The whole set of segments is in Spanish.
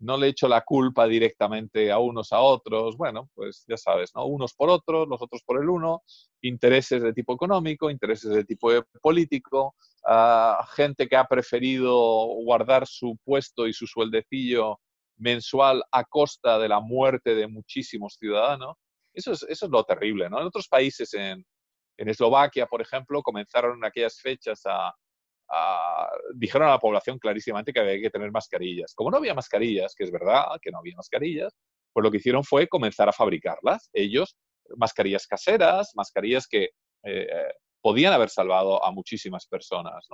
no le echo la culpa directamente a unos a otros, bueno, pues ya sabes, ¿no? Unos por otros, los otros por el uno, intereses de tipo económico, intereses de tipo político, ah, gente que ha preferido guardar su puesto y su sueldecillo mensual a costa de la muerte de muchísimos ciudadanos. Eso es, eso es lo terrible, ¿no? En otros países, en, en Eslovaquia, por ejemplo, comenzaron en aquellas fechas a, dijeron a la población clarísimamente que había que tener mascarillas. Como no había mascarillas, que es verdad que no había mascarillas, pues lo que hicieron fue comenzar a fabricarlas. Ellos, mascarillas caseras, mascarillas que eh, podían haber salvado a muchísimas personas,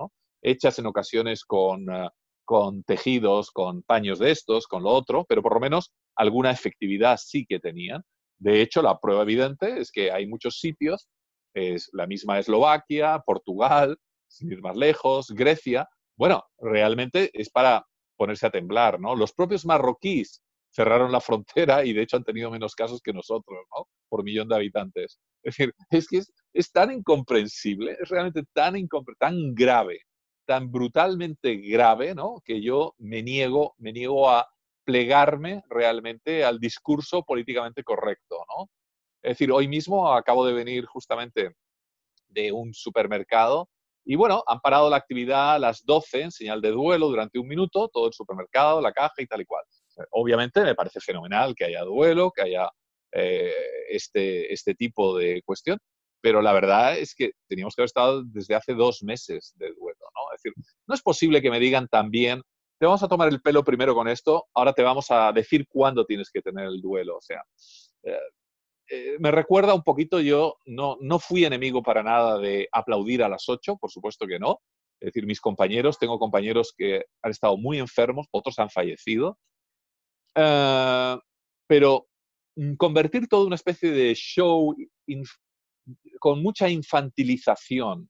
Hechas en ocasiones con, eh, con tejidos, con paños de estos, con lo otro, pero por lo menos alguna efectividad sí que tenían. De hecho, la prueba evidente es que hay muchos sitios, es la misma Eslovaquia, Portugal, ir más lejos, Grecia. Bueno, realmente es para ponerse a temblar, ¿no? Los propios marroquíes cerraron la frontera y de hecho han tenido menos casos que nosotros, ¿no? Por millón de habitantes. Es decir, es que es, tan incomprensible, es realmente tan, tan grave, tan brutalmente grave, ¿no? Que yo me niego, me niego a plegarme realmente al discurso políticamente correcto, ¿no? Es decir, hoy mismo acabo de venir justamente de un supermercado y bueno, han parado la actividad a las 12 en señal de duelo durante un minuto, todo el supermercado, la caja y tal y cual. Obviamente me parece fenomenal que haya duelo, que haya eh, este, este tipo de cuestión, pero la verdad es que teníamos que haber estado desde hace dos meses de duelo, ¿no? Es decir, no es posible que me digan también, te vamos a tomar el pelo primero con esto, ahora te vamos a decir cuándo tienes que tener el duelo, o sea, eh, eh, me recuerda un poquito, yo no, no fui enemigo para nada de aplaudir a las ocho, por supuesto que no. Es decir, mis compañeros, tengo compañeros que han estado muy enfermos, otros han fallecido. Eh, pero mm, convertir todo una especie de show con mucha infantilización,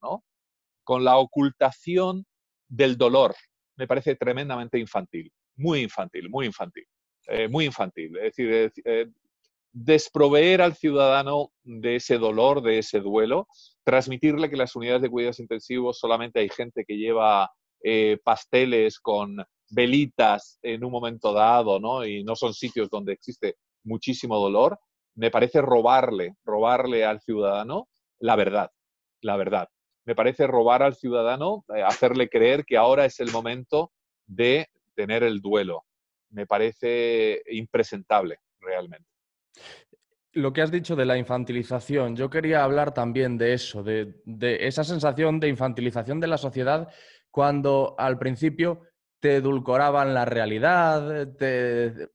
con la ocultación del dolor, me parece tremendamente infantil, muy infantil, muy infantil. Eh, muy infantil. Es decir, desproveer al ciudadano de ese dolor, de ese duelo, transmitirle que en las unidades de cuidados intensivos solamente hay gente que lleva eh, pasteles con velitas en un momento dado, ¿no? Y no son sitios donde existe muchísimo dolor, me parece robarle, robarle al ciudadano la verdad, la verdad. Me parece robar al ciudadano, eh, hacerle creer que ahora es el momento de tener el duelo. Me parece impresentable, realmente. Lo que has dicho de la infantilización, yo quería hablar también de eso, de, esa sensación de infantilización de la sociedad cuando al principio te edulcoraban la realidad, te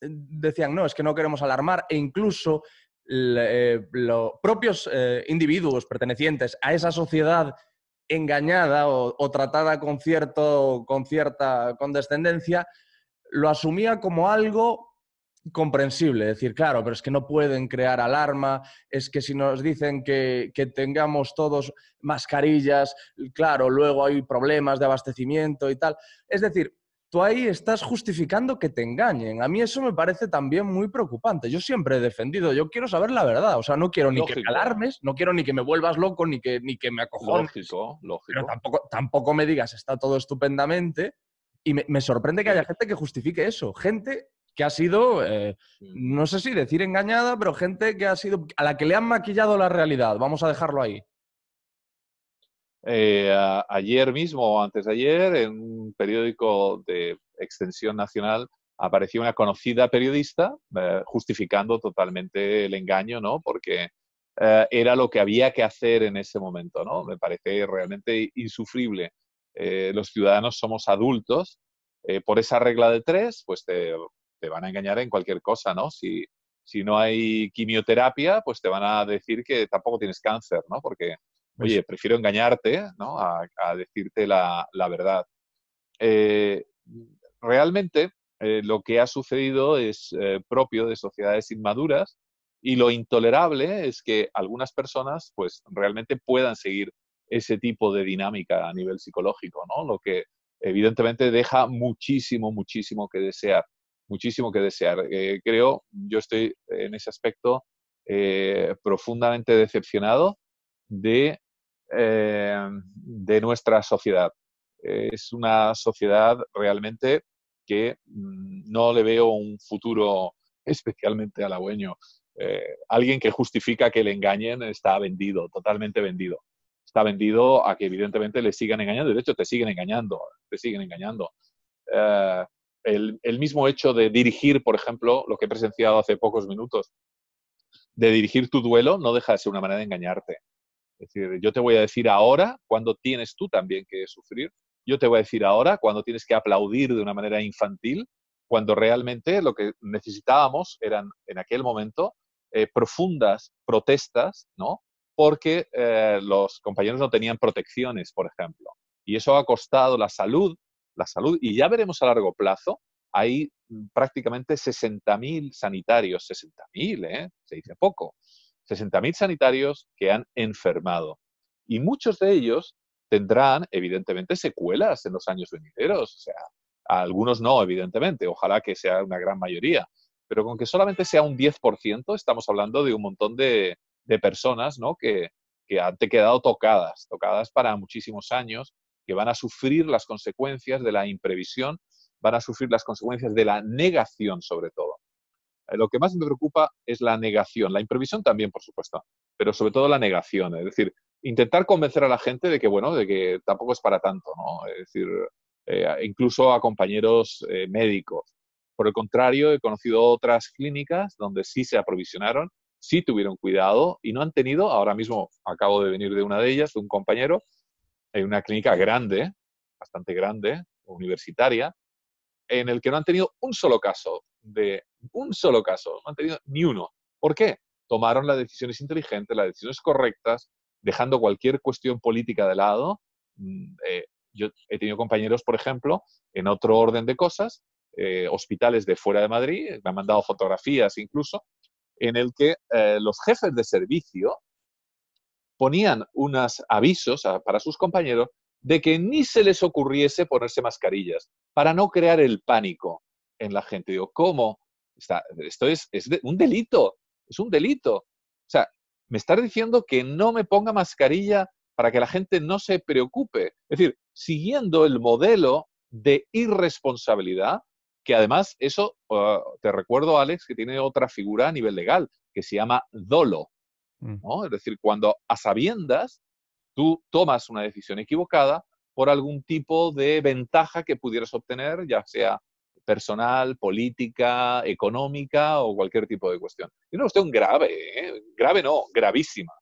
decían, no, es que no queremos alarmar, e incluso eh, los propios eh, individuos pertenecientes a esa sociedad engañada o, o tratada con, cierto, con cierta condescendencia, lo asumía como algo comprensible, decir, claro, pero es que no pueden crear alarma, es que si nos dicen que, que, tengamos todos mascarillas, claro, luego hay problemas de abastecimiento y tal. Es decir, tú ahí estás justificando que te engañen. A mí eso me parece también muy preocupante. Yo siempre he defendido, yo quiero saber la verdad, o sea, no quiero ni que me alarmes, no quiero ni que me vuelvas loco, ni que, ni que me acojones. Lógico, lógico. Pero tampoco, tampoco me digas, está todo estupendamente. Y me sorprende que haya gente que justifique eso. Gente que ha sido, eh, mm. no sé si decir engañada, pero gente que ha sido, a la que le han maquillado la realidad. Vamos a dejarlo ahí. Eh, ayer mismo, antes de ayer, en un periódico de extensión nacional apareció una conocida periodista eh, justificando totalmente el engaño, ¿no? Porque era lo que había que hacer en ese momento, ¿no? Me parece realmente insufrible. los ciudadanos somos adultos. por esa regla de tres, pues te te van a engañar en cualquier cosa, ¿no? Si, si no hay quimioterapia, pues te van a decir que tampoco tienes cáncer, ¿no? Porque, pues oye, prefiero engañarte, ¿no? A, decirte la, la verdad. Eh, realmente eh, lo que ha sucedido es eh, propio de sociedades inmaduras y lo intolerable es que algunas personas, pues, realmente puedan seguir ese tipo de dinámica a nivel psicológico, ¿no? Lo que evidentemente deja muchísimo, muchísimo que desear muchísimo que desear. Eh, creo, yo estoy en ese aspecto eh, profundamente decepcionado de, eh, de nuestra sociedad. Es una sociedad realmente que mm, no le veo un futuro especialmente halagüeño. alguien que justifica que le engañen está vendido, totalmente vendido. Está vendido a que evidentemente le sigan engañando, de hecho te siguen engañando, te siguen engañando el, mismo hecho de dirigir, por ejemplo, lo que he presenciado hace pocos minutos, de dirigir tu duelo no deja de ser una manera de engañarte. Es decir, yo te voy a decir ahora cuando tienes tú también que sufrir, yo te voy a decir ahora cuando tienes que aplaudir de una manera infantil, cuando realmente lo que necesitábamos eran en aquel momento eh, profundas protestas, ¿no? Porque eh, los compañeros no tenían protecciones, por ejemplo. Y eso ha costado la salud la salud. Y ya veremos a largo plazo, hay mm, prácticamente 60.000 sanitarios, 60.000, ¿eh? se dice poco, 60.000 sanitarios que han enfermado. Y muchos de ellos tendrán, evidentemente, secuelas en los años venideros. O sea, algunos no, evidentemente, ojalá que sea una gran mayoría. Pero con que solamente sea un 10%, estamos hablando de un montón de, personas ¿no? que, que han quedado tocadas, tocadas para muchísimos años que van a sufrir las consecuencias de la imprevisión, van a sufrir las consecuencias de la negación sobre todo. Eh, lo que más me preocupa es la negación, la imprevisión también, por supuesto, pero sobre todo la negación, es decir, intentar convencer a la gente de que, bueno, de que tampoco es para tanto, ¿no? Es decir, eh, incluso a compañeros eh, médicos. Por el contrario, he conocido otras clínicas donde sí se aprovisionaron, sí tuvieron cuidado y no han tenido, ahora mismo acabo de venir de una de ellas, de un compañero, hay una clínica grande, bastante grande, universitaria, en el que no han tenido un solo caso, de un solo caso, no han tenido ni uno. ¿Por qué? Tomaron las decisiones inteligentes, las decisiones correctas, dejando cualquier cuestión política de lado. Mm, eh, yo he tenido compañeros, por ejemplo, en otro orden de cosas, eh, hospitales de fuera de Madrid, me han mandado fotografías incluso, en el que eh, los jefes de servicio ponían unos avisos para sus compañeros de que ni se les ocurriese ponerse mascarillas, para no crear el pánico en la gente. Digo, ¿cómo? esto es, un delito, es un delito. O sea, me estás diciendo que no me ponga mascarilla para que la gente no se preocupe. Es decir, siguiendo el modelo de irresponsabilidad, que además eso, ah, te recuerdo, Alex, que tiene otra figura a nivel legal, que se llama dolo. Mm. Es decir, cuando a sabiendas tú tomas una decisión equivocada por algún tipo de ventaja que pudieras obtener, ya sea personal, política, económica o cualquier tipo de cuestión. Es una cuestión grave, ¿eh? grave no, gravísima.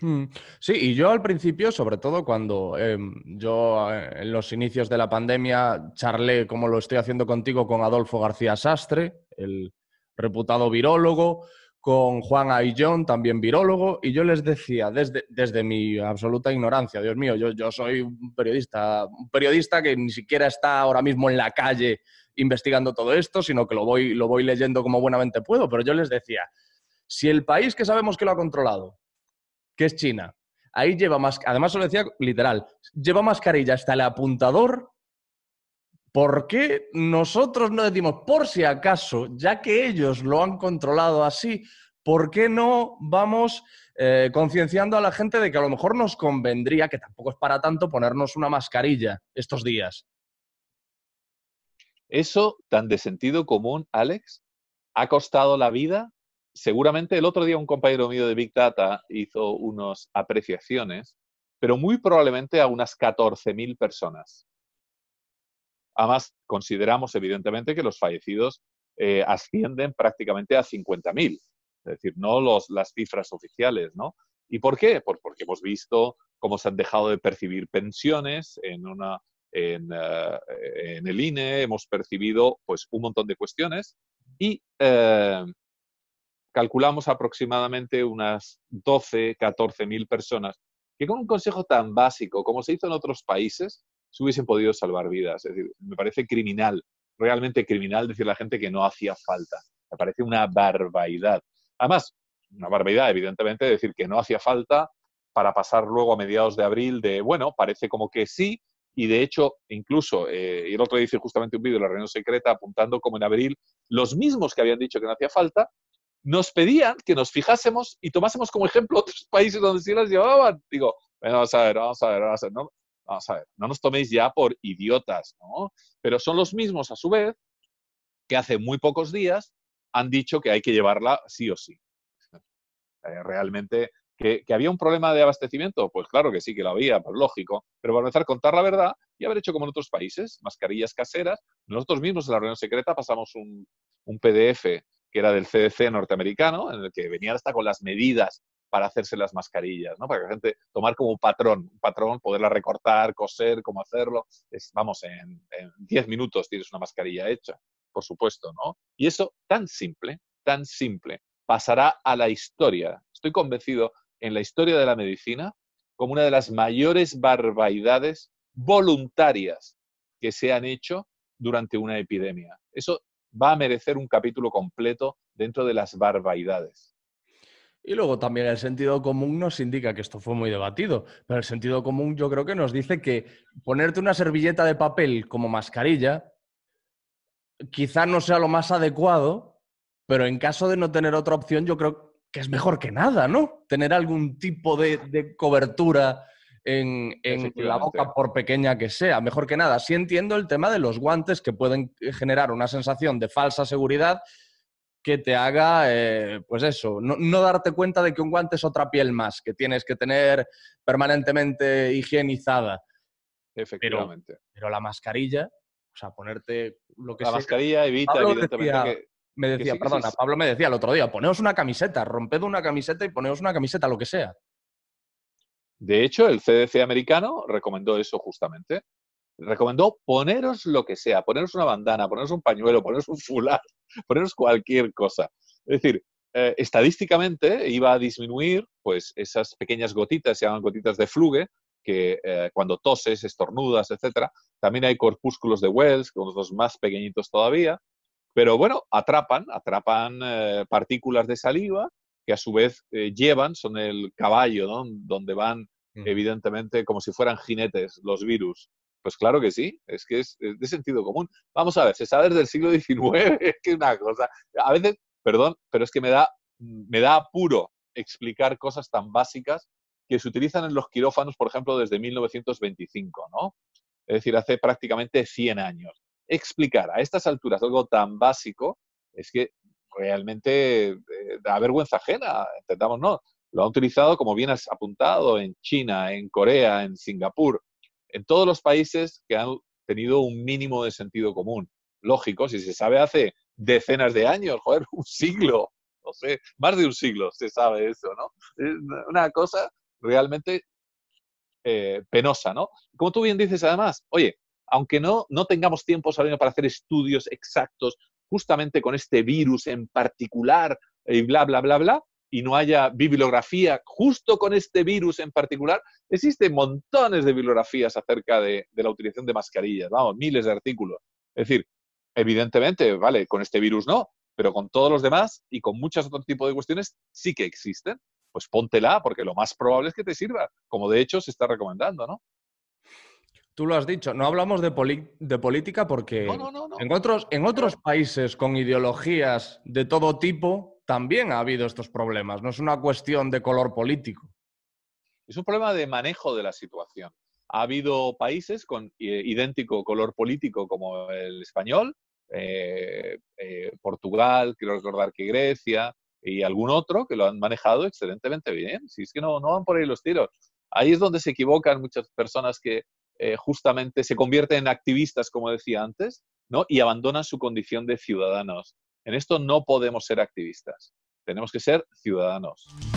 Mm. Sí, y yo al principio, sobre todo cuando em, yo eh, en los inicios de la pandemia charlé, como lo estoy haciendo contigo, con Adolfo García Sastre, el reputado virólogo, con Juan Ayllón, también virólogo, y yo les decía, desde, desde mi absoluta ignorancia, Dios mío, yo, yo soy un periodista, un periodista que ni siquiera está ahora mismo en la calle investigando todo esto, sino que lo voy, lo voy leyendo como buenamente puedo, pero yo les decía, si el país que sabemos que lo ha controlado, que es China, ahí lleva más, además se decía literal, lleva mascarilla hasta el apuntador ¿Por qué nosotros no decimos, por si acaso, ya que ellos lo han controlado así, ¿por qué no vamos eh, concienciando a la gente de que a lo mejor nos convendría, que tampoco es para tanto, ponernos una mascarilla estos días? Eso tan de sentido común, Alex, ha costado la vida. Seguramente el otro día un compañero mío de Big Data hizo unas apreciaciones, pero muy probablemente a unas 14.000 personas Además, consideramos evidentemente que los fallecidos eh, ascienden prácticamente a 50.000, es decir, no las cifras oficiales, ¿no? ¿Y por qué? Pues porque hemos visto cómo se han dejado de percibir pensiones en, eh, el INE, hemos percibido pues, un montón de cuestiones y eh, calculamos aproximadamente unas 12, 14000 personas que con un consejo tan básico como se hizo en otros países, se hubiesen podido salvar vidas. Es decir, me parece criminal, realmente criminal decir a la gente que no hacía falta. Me parece una barbaridad. Además, una barbaridad, evidentemente, decir que no hacía falta para pasar luego a mediados de abril de, bueno, parece como que sí, y de hecho, incluso, eh, el otro día hice justamente un vídeo de la reunión secreta apuntando como en abril los mismos que habían dicho que no hacía falta, nos pedían que nos fijásemos y tomásemos como ejemplo otros países donde sí las llevaban. Digo, bueno, vamos a ver, vamos a ver, vamos a ver. No, Vamos a ver, no nos toméis ya por idiotas, ¿no? Pero son los mismos, a su vez, que hace muy pocos días han dicho que hay que llevarla sí o sí. Eh, realmente, ¿que, había un problema de abastecimiento? Pues claro que sí, que lo había, pues lógico. Pero para empezar a contar la verdad y haber hecho como en otros países, mascarillas caseras, nosotros mismos en la reunión secreta pasamos un, un PDF que era del CDC norteamericano, en el que venían hasta con las medidas para hacerse las mascarillas, ¿no? Para que la gente tomar como patrón, un patrón, poderla recortar, coser, cómo hacerlo. vamos, en 10 minutos tienes una mascarilla hecha, por supuesto, ¿no? Y eso tan simple, tan simple, pasará a la historia. Estoy convencido en la historia de la medicina como una de las mayores barbaridades voluntarias que se han hecho durante una epidemia. Eso va a merecer un capítulo completo dentro de las barbaridades. Y luego también el sentido común nos indica que esto fue muy debatido, pero el sentido común yo creo que nos dice que ponerte una servilleta de papel como mascarilla quizá no sea lo más adecuado, pero en caso de no tener otra opción yo creo que es mejor que nada, ¿no? Tener algún tipo de, cobertura en, en la boca por pequeña que sea, mejor que nada. Sí entiendo el tema de los guantes que pueden generar una sensación de falsa seguridad que te haga, eh, pues eso, no, darte cuenta de que un guante es otra piel más, que tienes que tener permanentemente higienizada. Efectivamente. Pero, la mascarilla, o sea, ponerte lo que sea. La mascarilla evita, evidentemente, Me decía, perdona, Pablo me decía el otro día, poneos una camiseta, romped una camiseta y poneos una camiseta, lo que sea. De hecho, el CDC americano recomendó eso justamente recomendó poneros lo que sea, poneros una bandana, poneros un pañuelo, poneros un fular, poneros cualquier cosa. Es decir, eh, estadísticamente iba a disminuir pues esas pequeñas gotitas, se llaman gotitas de fluge, que eh, cuando toses, estornudas, etcétera. También hay corpúsculos de Wells, que son los más pequeñitos todavía, pero bueno, atrapan, atrapan eh, partículas de saliva que a su vez llevan, son el caballo donde van mm. evidentemente como si fueran jinetes los virus pues claro que sí, es que es, de sentido común. Vamos a ver, se sabe desde el siglo XIX, es que una cosa, a veces, perdón, pero es que me da, me da apuro explicar cosas tan básicas que se utilizan en los quirófanos, por ejemplo, desde 1925, ¿no? Es decir, hace prácticamente 100 años. Explicar a estas alturas algo tan básico es que realmente eh, da vergüenza ajena, entendamos, ¿no? Lo han utilizado, como bien has apuntado, en China, en Corea, en Singapur, en todos los países que han tenido un mínimo de sentido común. Lógico, si se sabe hace decenas de años, joder, un siglo, no sé, más de un siglo se sabe eso, ¿no? Es una cosa realmente eh, penosa, ¿no? Como tú bien dices, además, oye, aunque no, no tengamos tiempo, saliendo para hacer estudios exactos justamente con este virus en particular y bla, bla, bla, bla, y no haya bibliografía justo con este virus en particular, existen montones de bibliografías acerca de, la utilización de mascarillas, vamos, miles de artículos. Es decir, evidentemente, vale, con este virus no, pero con todos los demás y con muchos otros tipos de cuestiones sí que existen. Pues póntela, porque lo más probable es que te sirva, como de hecho se está recomendando, ¿no? Tú lo has dicho, no hablamos de, de política porque no, en, otros, en otros países con ideologías de todo tipo también ha habido estos problemas. No es una cuestión de color político. Es un problema de manejo de la situación. Ha habido países con eh, idéntico color político como el español, eh, eh, Portugal, quiero recordar que Grecia y algún otro que lo han manejado excelentemente bien. Si es que no, no van por ahí los tiros. Ahí es donde se equivocan muchas personas que justamente se convierten en activistas, como decía antes, ¿no? y abandonan su condición de ciudadanos. En esto no podemos ser activistas, tenemos que ser ciudadanos.